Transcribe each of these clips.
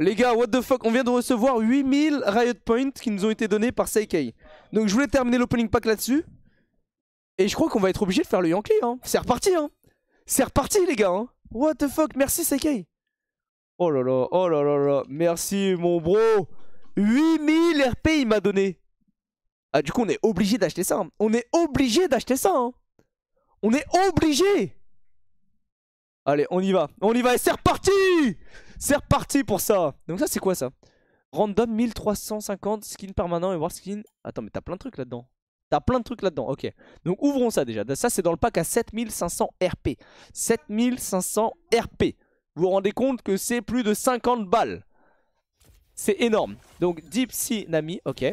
Les gars, what the fuck, on vient de recevoir 8000 Riot Points qui nous ont été donnés par Seikei. Donc je voulais terminer l'opening pack là-dessus. Et je crois qu'on va être obligé de faire le Yankee. Hein. C'est reparti, hein. C'est reparti, les gars. Hein. What the fuck, merci Seikei. Oh là là, oh là là là. Merci, mon bro. 8000 RP, il m'a donné. Ah, du coup, on est obligé d'acheter ça. Hein. On est obligé d'acheter ça. Hein. On est obligé. Allez, on y va. On y va et c'est reparti c'est reparti pour ça Donc ça c'est quoi ça Random 1350 skin permanent et war skin. Attends mais t'as plein de trucs là-dedans. T'as plein de trucs là-dedans, ok. Donc ouvrons ça déjà. Ça c'est dans le pack à 7500 RP. 7500 RP. Vous vous rendez compte que c'est plus de 50 balles. C'est énorme. Donc Deep Sea Nami, ok.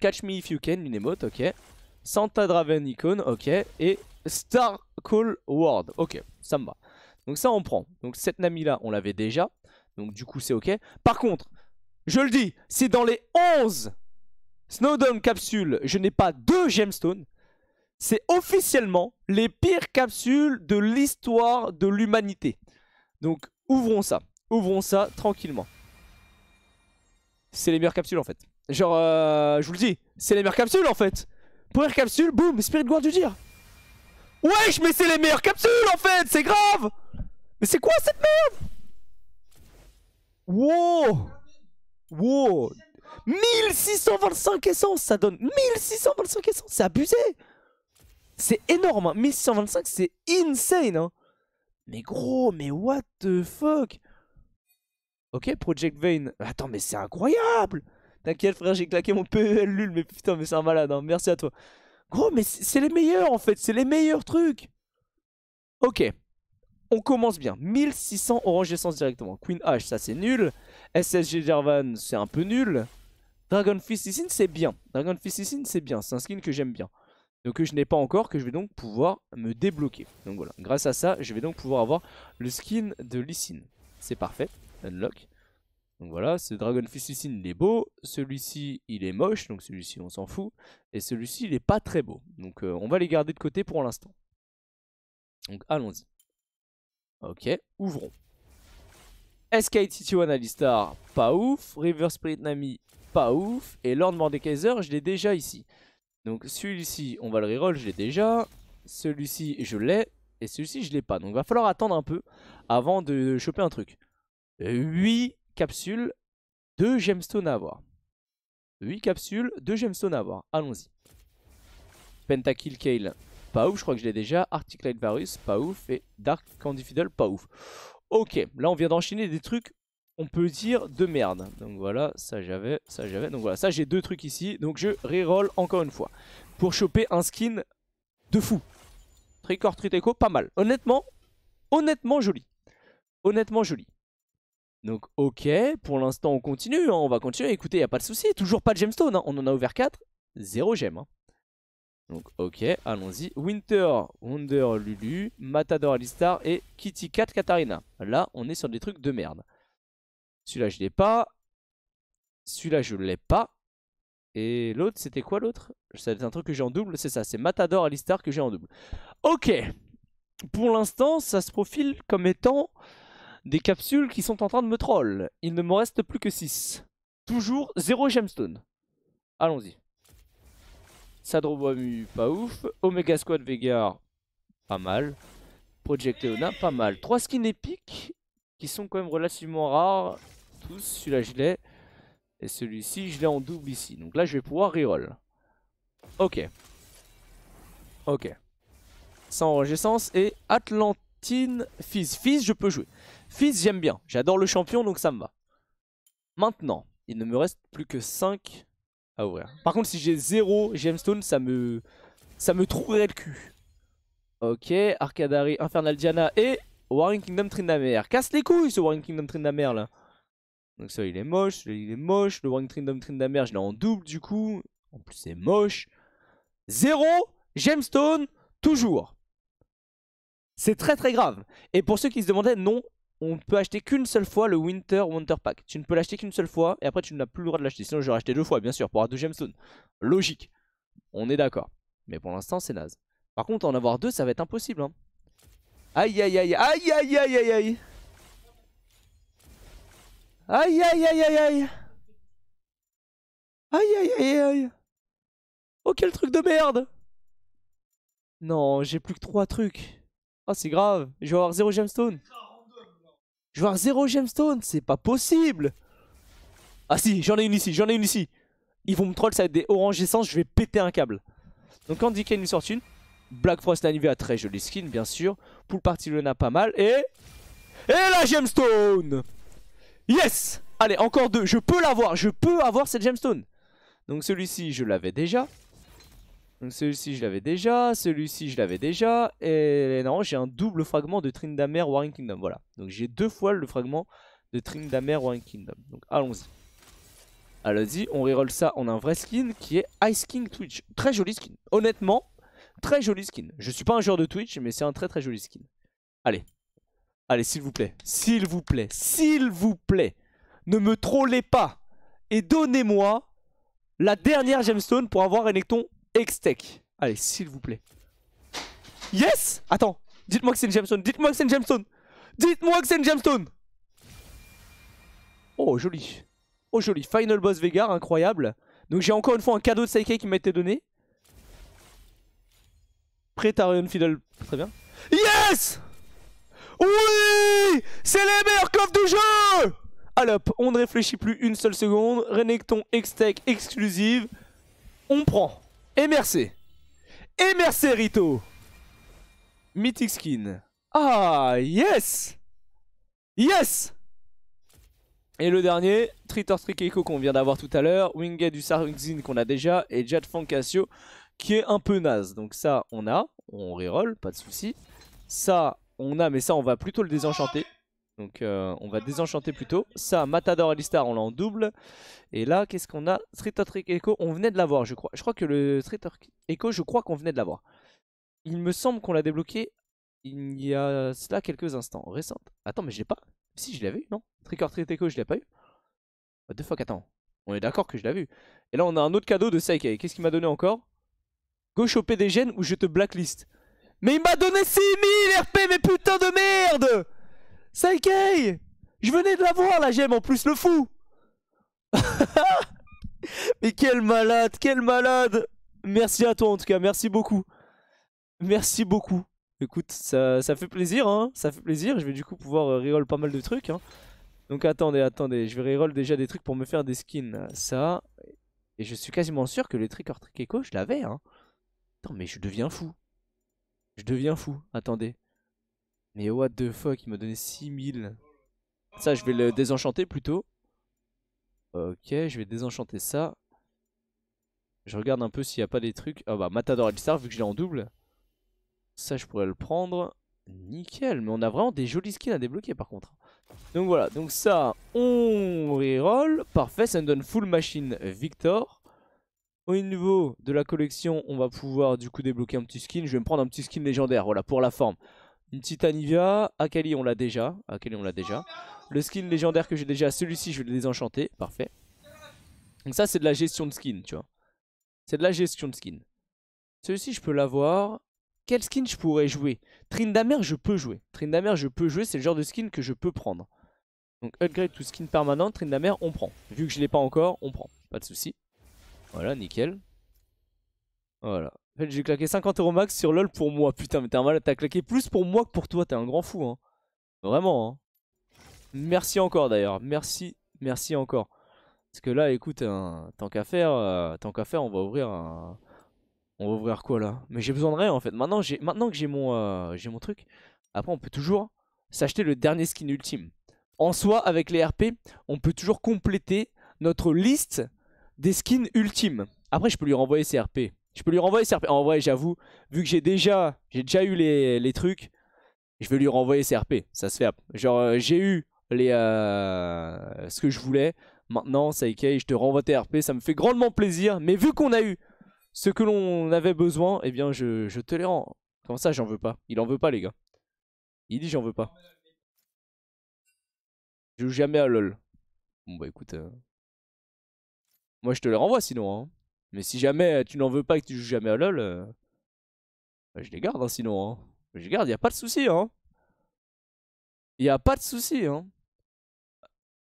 Catch Me If You Can, une émote, ok. Santa Draven Icon, ok. Et Star Call World, ok. Ça me va. Donc ça on prend. Donc cette Nami là on l'avait déjà. Donc du coup c'est ok. Par contre, je le dis, c'est dans les 11 Snowdome capsules je n'ai pas deux gemstones, c'est officiellement les pires capsules de l'histoire de l'humanité. Donc ouvrons ça. Ouvrons ça tranquillement. C'est les meilleures capsules en fait. Genre, euh, je vous le dis, c'est les meilleures capsules en fait. les capsule, boum, Spirit Guard du dire. Wesh, mais c'est les meilleures capsules en fait, c'est grave mais c'est quoi cette merde Wow Wow 1625 essences, ça donne 1625 essences, c'est abusé C'est énorme, 1625 hein. c'est insane hein. Mais gros, mais what the fuck Ok, Project vein attends mais c'est incroyable T'inquiète frère, j'ai claqué mon PEL lul, mais putain mais c'est un malade, hein. merci à toi. Gros, mais c'est les meilleurs en fait, c'est les meilleurs trucs Ok, on commence bien. 1600 orange essence directement. Queen H, ça c'est nul. SSG Jarvan, c'est un peu nul. Dragon Fist c'est bien. Dragon Fist c'est bien. C'est un skin que j'aime bien. Donc que je n'ai pas encore, que je vais donc pouvoir me débloquer. Donc voilà, grâce à ça, je vais donc pouvoir avoir le skin de Lysine. C'est parfait, unlock. Donc voilà, ce Dragon Fist il est beau. Celui-ci, il est moche, donc celui-ci, on s'en fout. Et celui-ci, il est pas très beau. Donc euh, on va les garder de côté pour l'instant. Donc allons-y. Ok, ouvrons. Escade City One Alistar, pas ouf. River Spirit Nami, pas ouf. Et Lord Mordekaiser, je l'ai déjà ici. Donc celui-ci, on va le reroll, je l'ai déjà. Celui-ci, je l'ai. Et celui-ci, je l'ai pas. Donc il va falloir attendre un peu avant de choper un truc. 8 capsules, 2 gemstones à avoir. 8 capsules, 2 gemstones à avoir. Allons-y. Pentakill Kale, pas ouf, je crois que je l'ai déjà. Arctic Light Varus, pas ouf. Et Dark Candy Fiddle, pas ouf. Ok, là on vient d'enchaîner des trucs, on peut dire, de merde. Donc voilà, ça j'avais, ça j'avais. Donc voilà, ça j'ai deux trucs ici. Donc je reroll encore une fois. Pour choper un skin de fou. Tricor écho, pas mal. Honnêtement, honnêtement joli. Honnêtement joli. Donc ok, pour l'instant on continue, hein. on va continuer, écoutez, il a pas de souci, toujours pas de gemstone, hein. on en a ouvert 4, 0 gem. Donc ok, allons-y. Winter, Wonder Lulu, Matador Alistar et Kitty Cat Katarina. Là, on est sur des trucs de merde. Celui-là, je l'ai pas. Celui-là, je l'ai pas. Et l'autre, c'était quoi l'autre C'est un truc que j'ai en double, c'est ça. C'est Matador Alistar que j'ai en double. Ok. Pour l'instant, ça se profile comme étant des capsules qui sont en train de me troll. Il ne me reste plus que 6. Toujours 0 gemstone. Allons-y. Sadroboamu, pas ouf. Omega Squad Vegar, pas mal. Project pas mal. Trois skins épiques qui sont quand même relativement rares. Tous, celui-là je l'ai. Et celui-ci, je l'ai en double ici. Donc là, je vais pouvoir reroll. Ok. Ok. Sans enregistrance et Atlantine Fizz. Fizz, je peux jouer. Fizz, j'aime bien. J'adore le champion, donc ça me va. Maintenant, il ne me reste plus que 5 à ah ouvrir. Hein. Par contre, si j'ai 0 gemstone, ça me ça me trouverait le cul. Ok, Arcadari, Infernal Diana et Warring Kingdom Trindamer. Casse les couilles ce Warring Kingdom Trindamer là. Donc ça il est moche, il est moche. Le Warring Kingdom Trindamer, je l'ai en double du coup. En plus c'est moche. 0 gemstone toujours. C'est très très grave. Et pour ceux qui se demandaient, non, on ne peut acheter qu'une seule fois le Winter Wonder Pack. Tu ne peux l'acheter qu'une seule fois et après tu n'as plus le droit de l'acheter. Sinon je vais acheté deux fois bien sûr pour avoir deux gemstones. Logique. On est d'accord. Mais pour l'instant c'est naze. Par contre en avoir deux ça va être impossible. Hein. Aïe aïe aïe aïe aïe aïe aïe aïe. Aïe aïe aïe aïe aïe. Aïe aïe aïe aïe. Oh quel truc de merde. Non j'ai plus que trois trucs. Oh c'est grave. Je vais avoir zéro gemstone. Je vais zéro gemstone, c'est pas possible Ah si, j'en ai une ici, j'en ai une ici Ils vont me troll, ça va être des oranges essence, je vais péter un câble. Donc Candy Kane nous sort une. Black Frost l'annivé à très jolie skin, bien sûr. Pool Party Luna pas mal, et... Et la gemstone Yes Allez, encore deux, je peux l'avoir, je peux avoir cette gemstone donc celui-ci, je l'avais déjà celui-ci je l'avais déjà, celui-ci je l'avais déjà, et non j'ai un double fragment de Trindamer Warring Kingdom, voilà. Donc j'ai deux fois le fragment de Trindamer Warring Kingdom, donc allons-y. Allons-y, on reroll ça, on a un vrai skin qui est Ice King Twitch, très joli skin, honnêtement, très joli skin. Je suis pas un joueur de Twitch, mais c'est un très très joli skin. Allez, allez s'il vous plaît, s'il vous plaît, s'il vous plaît, ne me trollez pas, et donnez-moi la dernière gemstone pour avoir Renekton Extech. Allez, s'il vous plaît. Yes Attends, dites-moi que c'est une gemstone, dites-moi que c'est une gemstone Dites-moi que c'est une gemstone Oh, joli. Oh, joli. Final boss Vegar, incroyable. Donc j'ai encore une fois un cadeau de Saikei qui m'a été donné. Prétarion Fiddle, très bien. Yes Oui C'est les meilleurs coffres du jeu Alop, on ne réfléchit plus une seule seconde. Renekton Extech exclusive. On prend. Et merci. Et merci Rito. Mythic skin. Ah, yes Yes Et le dernier, Tritor Trikeiko qu'on vient d'avoir tout à l'heure, Winged du Sarungzin qu'on a déjà, et Jad Fancasio qui est un peu naze. Donc ça, on a, on reroll, pas de souci. Ça, on a, mais ça, on va plutôt le désenchanter. Donc euh, on va désenchanter plutôt. Ça, Matador Listar, on l'a en double. Et là, qu'est-ce qu'on a Street trick Echo, on venait de l'avoir, je crois. Je crois que le Street Echo, je crois qu'on venait de l'avoir. Il me semble qu'on l'a débloqué il y a cela quelques instants. Récente. Attends, mais je l'ai pas. Si, je l'avais eu, non Trick or Echo, je l'ai pas eu. Ah, deux fois, attends. On est d'accord que je l'ai vu. Et là, on a un autre cadeau de Seikei. Qu'est-ce qu'il m'a donné encore Go choper des gènes ou je te blacklist. Mais il m'a donné 6000 RP, mais putain de merde Saikei Je venais de la voir la gemme en plus, le fou Mais quel malade, quel malade Merci à toi en tout cas, merci beaucoup. Merci beaucoup. Écoute, ça, ça fait plaisir, hein ça fait plaisir. Je vais du coup pouvoir euh, reroll pas mal de trucs. Hein. Donc attendez, attendez, je vais reroll déjà des trucs pour me faire des skins. Ça, et je suis quasiment sûr que le trick or trick echo, je l'avais. Hein. Attends, mais je deviens fou. Je deviens fou, attendez. Mais what the fuck, il m'a donné 6000. Ça, je vais le désenchanter plutôt. Ok, je vais désenchanter ça. Je regarde un peu s'il n'y a pas des trucs. Ah bah, Matador Star vu que je l'ai en double. Ça, je pourrais le prendre. Nickel, mais on a vraiment des jolis skins à débloquer par contre. Donc voilà, donc ça, on reroll. Parfait, ça nous donne full machine Victor. Au niveau de la collection, on va pouvoir du coup débloquer un petit skin. Je vais me prendre un petit skin légendaire, voilà, pour la forme. Une Titanivia. Akali, on l'a déjà. Akali, on l'a déjà. Le skin légendaire que j'ai déjà, celui-ci, je vais le désenchanter. Parfait. Donc ça, c'est de la gestion de skin, tu vois. C'est de la gestion de skin. Celui-ci, je peux l'avoir. Quel skin je pourrais jouer Trindamer, je peux jouer. Trindamer, je peux jouer. C'est le genre de skin que je peux prendre. Donc upgrade tout skin permanent. Trindamer, on prend. Vu que je l'ai pas encore, on prend. Pas de souci. Voilà, nickel. Voilà j'ai claqué 50 euros max sur LoL pour moi. Putain, mais t'es un T'as claqué plus pour moi que pour toi. T'es un grand fou, hein. Vraiment, hein. Merci encore, d'ailleurs. Merci, merci encore. Parce que là, écoute, hein, tant qu'à faire, euh, tant qu'à faire, on va ouvrir On va ouvrir quoi, là Mais j'ai besoin de rien, en fait. Maintenant, Maintenant que j'ai mon, euh, j'ai mon truc, après, on peut toujours s'acheter le dernier skin ultime. En soi, avec les RP, on peut toujours compléter notre liste des skins ultimes. Après, je peux lui renvoyer ses RP. Je peux lui renvoyer CRP. En vrai, j'avoue, vu que j'ai déjà, j'ai déjà eu les, les, trucs, je vais lui renvoyer CRP. Ça se fait. Genre, euh, j'ai eu les, euh, ce que je voulais. Maintenant, ok je te renvoie tes RP. Ça me fait grandement plaisir. Mais vu qu'on a eu ce que l'on avait besoin, eh bien, je, je te les rends. Comment ça, j'en veux pas Il en veut pas, les gars. Il dit, j'en veux pas. Je joue jamais à LoL. Bon, bah écoute. Euh, moi, je te les renvoie sinon. Hein. Mais si jamais euh, tu n'en veux pas et que tu joues jamais à LoL, euh, bah, je les garde hein, sinon. Hein. Je les garde, y a pas de souci. Hein. Y a pas de souci. Hein.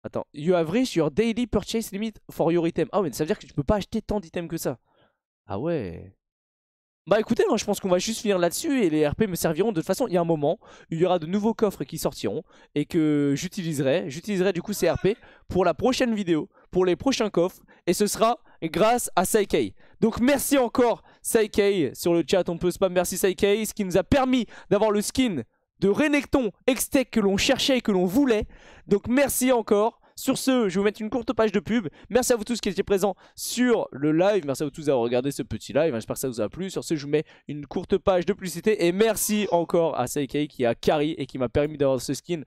Attends, you have reached your daily purchase limit for your item. Ah mais ça veut dire que tu peux pas acheter tant d'items que ça. Ah ouais. Bah écoutez, moi je pense qu'on va juste finir là-dessus et les RP me serviront de toute façon. Il y a un moment, il y aura de nouveaux coffres qui sortiront et que j'utiliserai. J'utiliserai du coup ces RP pour la prochaine vidéo, pour les prochains coffres. Et ce sera grâce à Saikei. Donc merci encore Saikei sur le chat, on peut spam merci Saikei, ce qui nous a permis d'avoir le skin de Renekton Extech que l'on cherchait et que l'on voulait. Donc merci encore. Sur ce, je vais vous mettre une courte page de pub. Merci à vous tous qui étiez présents sur le live. Merci à vous tous d'avoir regardé ce petit live. J'espère que ça vous a plu. Sur ce, je vous mets une courte page de publicité. Et merci encore à Saikei qui a carry et qui m'a permis d'avoir ce skin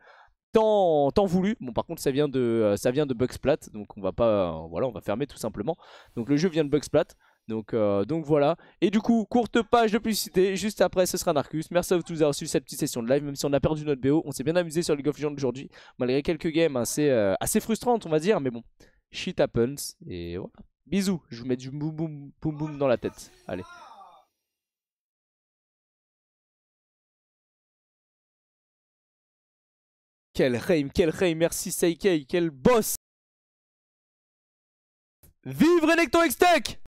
tant, voulu. Bon, par contre, ça vient de, euh, ça vient de Bugsplat, donc on va pas, euh, voilà, on va fermer tout simplement. Donc le jeu vient de Bugsplat. Donc, euh, donc voilà. Et du coup, courte page de publicité. Juste après, ce sera Narcus. Merci à vous tous d'avoir suivi cette petite session de live. Même si on a perdu notre BO, on s'est bien amusé sur League of Legends aujourd'hui. Malgré quelques games assez, assez frustrantes, on va dire. Mais bon, shit happens. Et voilà. Bisous. Je vous mets du boum boum boum boum dans la tête. Allez. Quel Reim, quel Reim, merci Seikei, quel boss Vivre Electro tech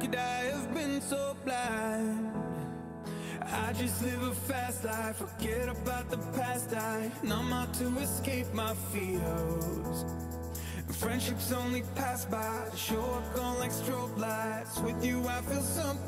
could I have been so blind? I just live a fast life, forget about the past I numb out to escape my fears and Friendships only pass by, show up gone like strobe lights With you I feel something